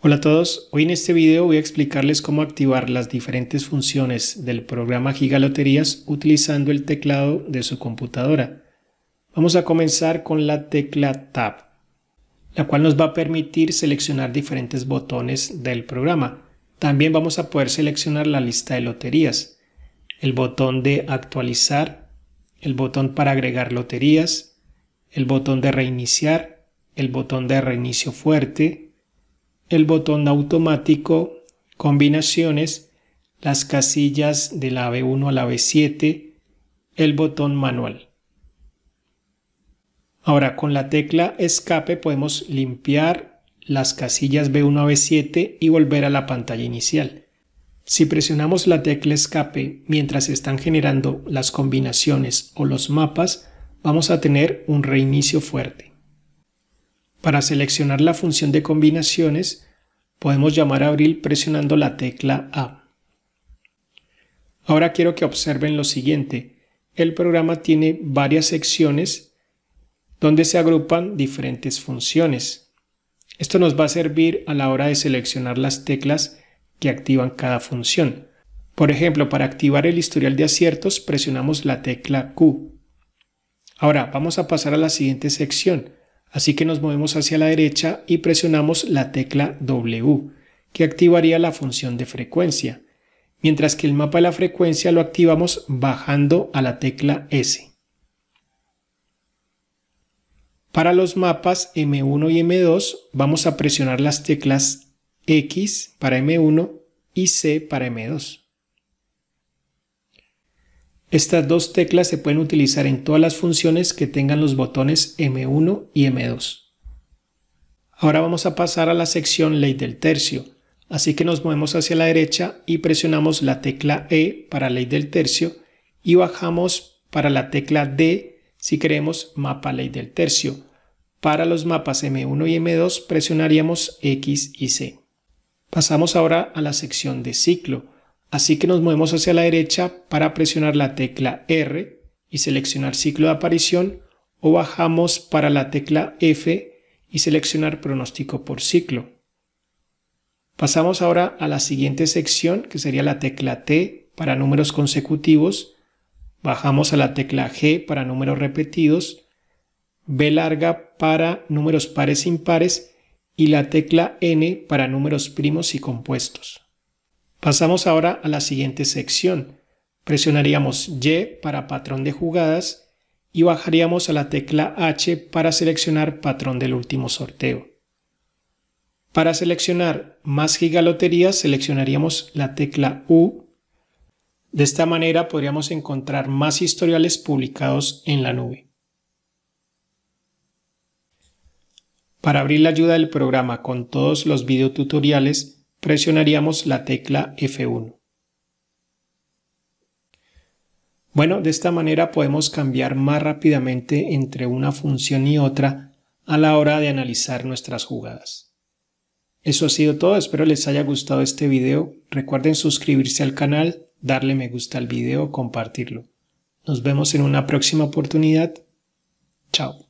Hola a todos, hoy en este video voy a explicarles cómo activar las diferentes funciones del programa loterías utilizando el teclado de su computadora. Vamos a comenzar con la tecla Tab, la cual nos va a permitir seleccionar diferentes botones del programa. También vamos a poder seleccionar la lista de loterías, el botón de actualizar, el botón para agregar loterías, el botón de reiniciar, el botón de reinicio fuerte, el botón automático combinaciones, las casillas de la B1 a la B7, el botón manual. Ahora con la tecla escape podemos limpiar las casillas B1 a B7 y volver a la pantalla inicial. Si presionamos la tecla escape mientras se están generando las combinaciones o los mapas, vamos a tener un reinicio fuerte. Para seleccionar la función de combinaciones, podemos llamar a abril presionando la tecla A. Ahora quiero que observen lo siguiente. El programa tiene varias secciones donde se agrupan diferentes funciones. Esto nos va a servir a la hora de seleccionar las teclas que activan cada función. Por ejemplo, para activar el historial de aciertos presionamos la tecla Q. Ahora vamos a pasar a la siguiente sección, Así que nos movemos hacia la derecha y presionamos la tecla W, que activaría la función de frecuencia, mientras que el mapa de la frecuencia lo activamos bajando a la tecla S. Para los mapas M1 y M2 vamos a presionar las teclas X para M1 y C para M2. Estas dos teclas se pueden utilizar en todas las funciones que tengan los botones M1 y M2. Ahora vamos a pasar a la sección ley del tercio, así que nos movemos hacia la derecha y presionamos la tecla E para ley del tercio y bajamos para la tecla D si queremos mapa ley del tercio. Para los mapas M1 y M2 presionaríamos X y C. Pasamos ahora a la sección de ciclo. Así que nos movemos hacia la derecha para presionar la tecla R y seleccionar ciclo de aparición o bajamos para la tecla F y seleccionar pronóstico por ciclo. Pasamos ahora a la siguiente sección que sería la tecla T para números consecutivos. Bajamos a la tecla G para números repetidos, B larga para números pares impares y la tecla N para números primos y compuestos. Pasamos ahora a la siguiente sección. Presionaríamos Y para patrón de jugadas y bajaríamos a la tecla H para seleccionar patrón del último sorteo. Para seleccionar más gigaloterías seleccionaríamos la tecla U. De esta manera podríamos encontrar más historiales publicados en la nube. Para abrir la ayuda del programa con todos los videotutoriales, presionaríamos la tecla F1. Bueno, de esta manera podemos cambiar más rápidamente entre una función y otra a la hora de analizar nuestras jugadas. Eso ha sido todo, espero les haya gustado este video. Recuerden suscribirse al canal, darle me gusta al video, compartirlo. Nos vemos en una próxima oportunidad. Chao.